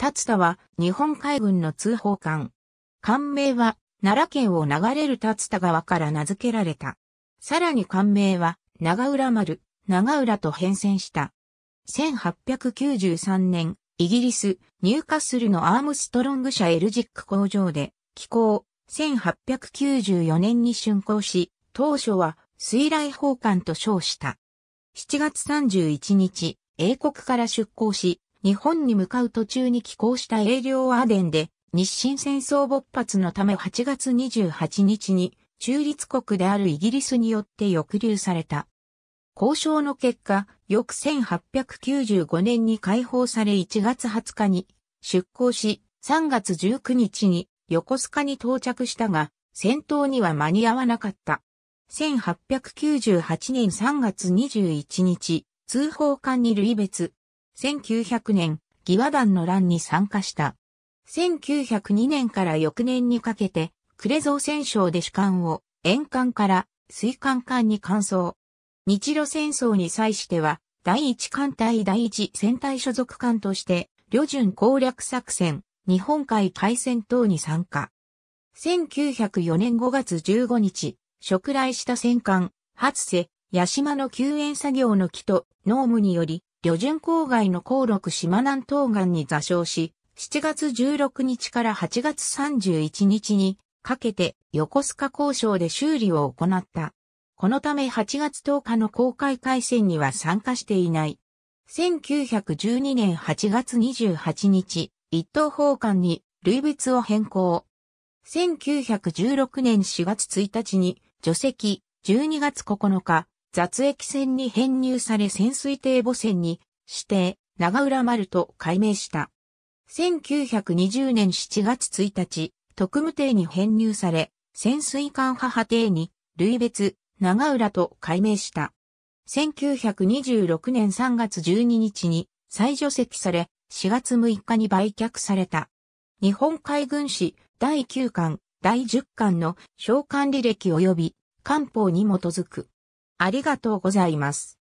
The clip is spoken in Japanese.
立田は日本海軍の通報艦。艦名は奈良県を流れる立田川から名付けられた。さらに艦名は長浦丸、長浦と変遷した。1893年、イギリス、ニューカッスルのアームストロング社エルジック工場で、寄港、1894年に竣工し、当初は水雷砲艦と称した。7月31日、英国から出港し、日本に向かう途中に寄港した英領アーデンで、日清戦争勃発のため8月28日に中立国であるイギリスによって抑留された。交渉の結果、翌1895年に解放され1月20日に出港し、3月19日に横須賀に到着したが、戦闘には間に合わなかった。1898年3月21日、通報艦に類別、1900年、義和団の乱に参加した。1902年から翌年にかけて、クゾー戦争で主艦を、沿艦から水艦艦に換装。日露戦争に際しては、第一艦隊第一戦隊所属艦として、旅順攻略作戦、日本海海戦等に参加。1904年5月15日、触来した戦艦、初瀬、八島の救援作業の木と、農務により、旅順郊外の高禄島南東岸に座礁し、7月16日から8月31日にかけて横須賀交渉で修理を行った。このため8月10日の公開海戦には参加していない。1912年8月28日、一等砲艦に類別を変更。1916年4月1日に除籍、12月9日、雑液船に編入され潜水艇母船に指定、長浦丸と改名した。1920年7月1日、特務艇に編入され、潜水艦母艇に、類別、長浦と改名した。1926年3月12日に再除籍され、4月6日に売却された。日本海軍史第9巻、第10巻の召喚履歴及び官報に基づく。ありがとうございます。